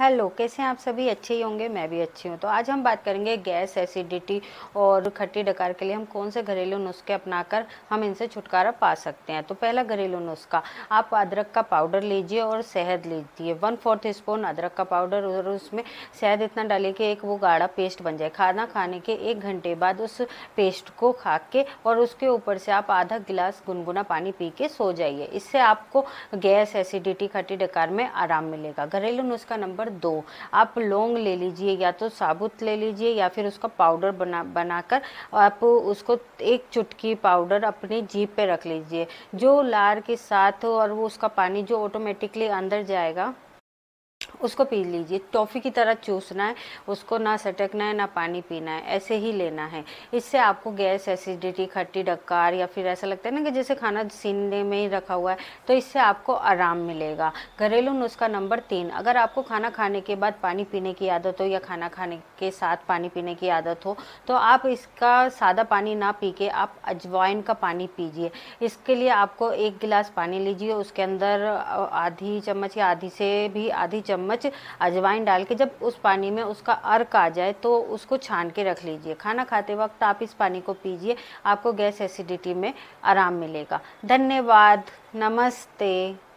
hello कैसे हैं आप सभी अच्छे ही होंगे मैं भी अच्छी हूँ तो आज हम बात करेंगे गैस एसिडिटी और खट्टी डकार के लिए हम कौन से घरेलू नुस्खे अपनाकर हम इनसे छुटकारा पा सकते हैं तो पहला घरेलू नुस्खा आप अदरक का पाउडर लीजिए और शहद लीजिए वन फोर्थ स्पून अदरक का पाउडर और उसमें शहद इतना डालिए कि एक वो गाढ़ा पेस्ट बन जाए खाना खाने के एक घंटे बाद उस पेस्ट को खा के और उसके ऊपर से आप आधा गिलास गुनगुना पानी पी के सो जाइए इससे आपको गैस एसिडिटी खट्टी डकार में आराम मिलेगा घरेलू नुस्खा नंबर नंबर दो आप लौंग ले लीजिए या तो साबुत ले लीजिए या फिर उसका पाउडर बना बनाकर आप उसको एक चुटकी पाउडर अपनी जीप पे रख लीजिए जो लार के साथ और वो उसका पानी जो ऑटोमेटिकली अंदर जाएगा उसको पी लीजिए टॉफ़ी की तरह चूसना है उसको ना सटकना है ना पानी पीना है ऐसे ही लेना है इससे आपको गैस एसिडिटी खट्टी डक्कार या फिर ऐसा लगता है ना कि जैसे खाना सीने में ही रखा हुआ है तो इससे आपको आराम मिलेगा घरेलू नुस्खा नंबर तीन अगर आपको खाना खाने के बाद पानी पीने की आदत हो या खाना खाने के साथ पानी पीने की आदत हो तो आप इसका सादा पानी ना पी के आप अजवाइन का पानी पीजिए इसके लिए आपको एक गिलास पानी लीजिए उसके अंदर आधी चम्मच या आधी से भी आधी चम्मच चम्मच अजवाइन डाल के जब उस पानी में उसका अर्क आ जाए तो उसको छान के रख लीजिए खाना खाते वक्त आप इस पानी को पीजिए आपको गैस एसिडिटी में आराम मिलेगा धन्यवाद नमस्ते